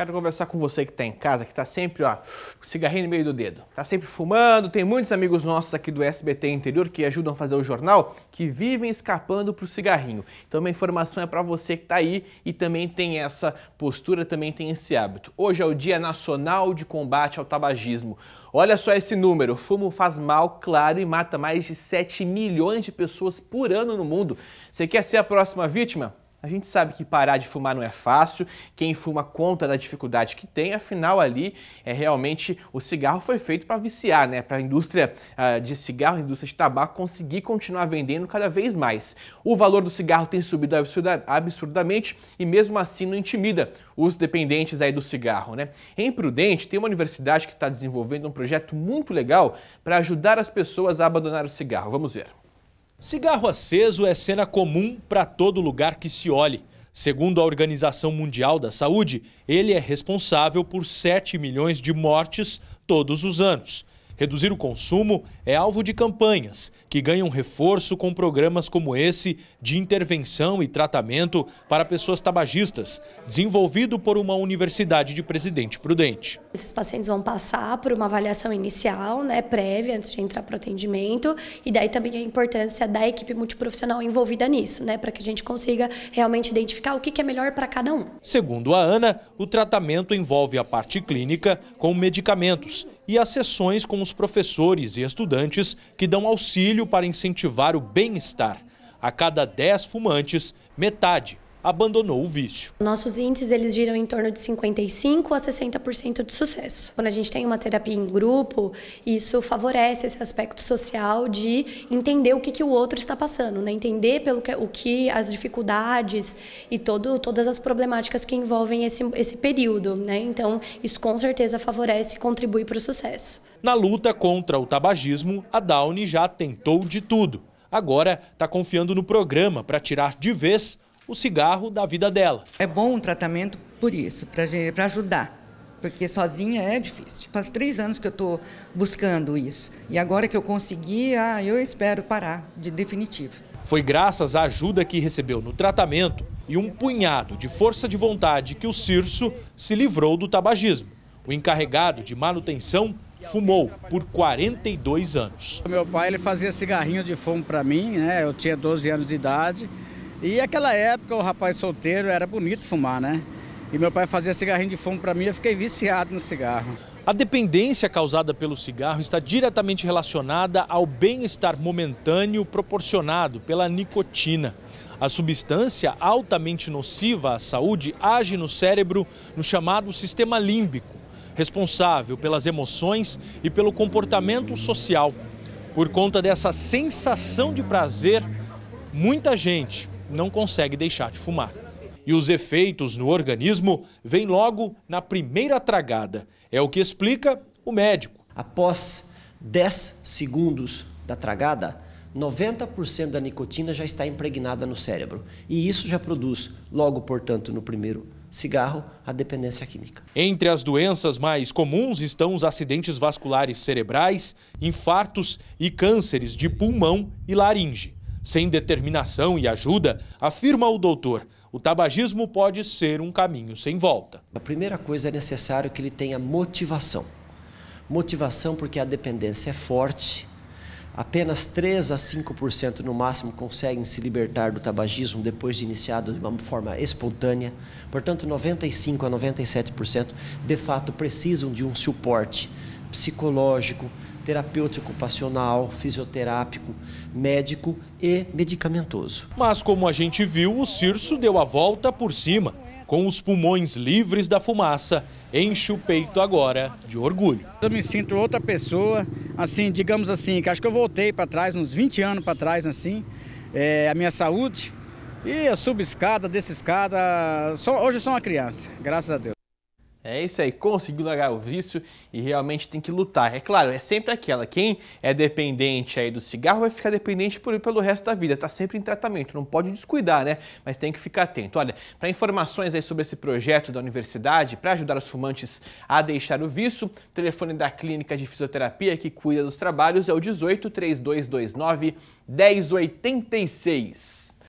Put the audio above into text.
Quero conversar com você que está em casa, que está sempre, ó, com o cigarrinho no meio do dedo. Está sempre fumando. Tem muitos amigos nossos aqui do SBT Interior que ajudam a fazer o jornal, que vivem escapando para o cigarrinho. Então, a informação é para você que está aí e também tem essa postura, também tem esse hábito. Hoje é o Dia Nacional de Combate ao Tabagismo. Olha só esse número. fumo faz mal, claro, e mata mais de 7 milhões de pessoas por ano no mundo. Você quer ser a próxima vítima? A gente sabe que parar de fumar não é fácil, quem fuma conta da dificuldade que tem, afinal ali é realmente o cigarro foi feito para viciar, né? Para a indústria uh, de cigarro, indústria de tabaco conseguir continuar vendendo cada vez mais. O valor do cigarro tem subido absurda, absurdamente e mesmo assim não intimida os dependentes aí do cigarro, né? Em Prudente tem uma universidade que está desenvolvendo um projeto muito legal para ajudar as pessoas a abandonar o cigarro. Vamos ver. Cigarro aceso é cena comum para todo lugar que se olhe. Segundo a Organização Mundial da Saúde, ele é responsável por 7 milhões de mortes todos os anos. Reduzir o consumo é alvo de campanhas, que ganham reforço com programas como esse de intervenção e tratamento para pessoas tabagistas, desenvolvido por uma universidade de Presidente Prudente. Esses pacientes vão passar por uma avaliação inicial, né, prévia, antes de entrar para o atendimento, e daí também a importância da equipe multiprofissional envolvida nisso, né, para que a gente consiga realmente identificar o que é melhor para cada um. Segundo a Ana, o tratamento envolve a parte clínica com medicamentos e as sessões com os professores e estudantes que dão auxílio para incentivar o bem-estar. A cada 10 fumantes, metade abandonou o vício. Nossos índices eles giram em torno de 55 a 60% de sucesso. Quando a gente tem uma terapia em grupo, isso favorece esse aspecto social de entender o que, que o outro está passando, né? entender pelo que, o que as dificuldades e todo, todas as problemáticas que envolvem esse, esse período. Né? Então, isso com certeza favorece e contribui para o sucesso. Na luta contra o tabagismo, a Downey já tentou de tudo. Agora está confiando no programa para tirar de vez o cigarro da vida dela. É bom um tratamento por isso, para ajudar porque sozinha é difícil. Faz três anos que eu estou buscando isso. E agora que eu consegui, ah, eu espero parar de definitivo. Foi graças à ajuda que recebeu no tratamento e um punhado de força de vontade que o Cirso se livrou do tabagismo. O encarregado de manutenção fumou por 42 anos. Meu pai ele fazia cigarrinho de fumo para mim, né? Eu tinha 12 anos de idade. E aquela época o rapaz solteiro era bonito fumar, né? E meu pai fazia cigarrinho de fumo para mim, eu fiquei viciado no cigarro. A dependência causada pelo cigarro está diretamente relacionada ao bem-estar momentâneo proporcionado pela nicotina. A substância altamente nociva à saúde age no cérebro no chamado sistema límbico, responsável pelas emoções e pelo comportamento social. Por conta dessa sensação de prazer, muita gente não consegue deixar de fumar. E os efeitos no organismo vêm logo na primeira tragada. É o que explica o médico. Após 10 segundos da tragada, 90% da nicotina já está impregnada no cérebro. E isso já produz, logo, portanto, no primeiro cigarro, a dependência química. Entre as doenças mais comuns estão os acidentes vasculares cerebrais, infartos e cânceres de pulmão e laringe. Sem determinação e ajuda, afirma o doutor, o tabagismo pode ser um caminho sem volta. A primeira coisa é necessário que ele tenha motivação. Motivação porque a dependência é forte, apenas 3 a 5% no máximo conseguem se libertar do tabagismo depois de iniciado de uma forma espontânea. Portanto, 95 a 97% de fato precisam de um suporte psicológico, terapêutico, ocupacional, fisioterápico, médico e medicamentoso. Mas como a gente viu, o Cirso deu a volta por cima. Com os pulmões livres da fumaça, enche o peito agora de orgulho. Eu me sinto outra pessoa, assim, digamos assim, que acho que eu voltei para trás, uns 20 anos para trás, assim, é, a minha saúde. E eu subo escada, desço escada, hoje eu sou uma criança, graças a Deus. É isso aí, conseguiu largar o vício e realmente tem que lutar. É claro, é sempre aquela. Quem é dependente aí do cigarro vai ficar dependente por pelo resto da vida. Tá sempre em tratamento, não pode descuidar, né? Mas tem que ficar atento. Olha, para informações aí sobre esse projeto da universidade, para ajudar os fumantes a deixar o vício, o telefone da clínica de fisioterapia que cuida dos trabalhos é o 18 3229 1086.